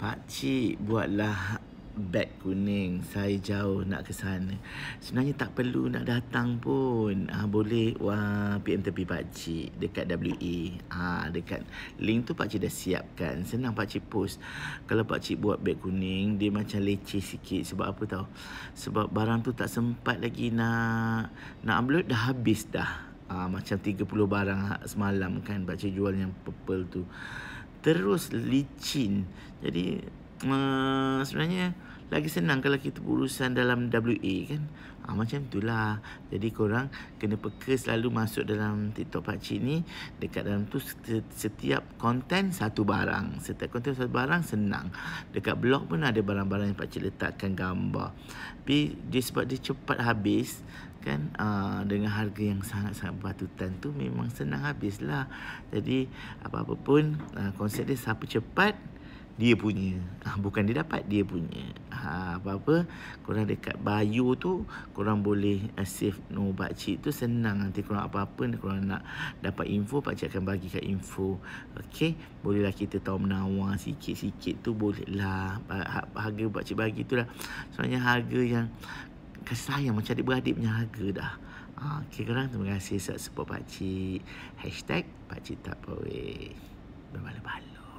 Pakcik buatlah beg kuning saya jauh nak ke sana sebenarnya tak perlu nak datang pun ha, boleh wah PM tepi pakcik dekat WE ha, ah, dekat link tu pakcik dah siapkan senang pakcik post kalau pakcik buat beg kuning dia macam leceh sikit sebab apa tahu sebab barang tu tak sempat lagi nak nak upload dah habis dah ha, macam 30 barang semalam kan pakcik jual yang purple tu terus licin jadi uh, sebenarnya lagi senang kalau kita berurusan dalam WA kan. Ha, macam itulah. Jadi korang kena peka selalu masuk dalam TikTok pakcik ni. Dekat dalam tu setiap konten satu barang. Setiap konten satu barang senang. Dekat blog pun ada barang-barang yang pakcik letakkan gambar. Tapi dia sebab dia cepat habis kan uh, dengan harga yang sangat-sangat berpatutan tu memang senang habislah. Jadi apa-apa pun uh, konsep dia siapa cepat dia punya ha, bukan dia dapat dia punya ha, apa-apa korang dekat bayu tu korang boleh uh, save no pakcik tu senang nanti korang apa-apa nanti korang nak dapat info pakcik akan bagi kat info okay. bolehlah kita tahu menawar sikit-sikit tu bolehlah ha, harga pakcik bagi tu lah sebenarnya harga yang kasih sayang macam adik-beradik punya harga dah ha, Okey, korang terima kasih sebab support pakcik hashtag pakcik tak boleh berbalu-balu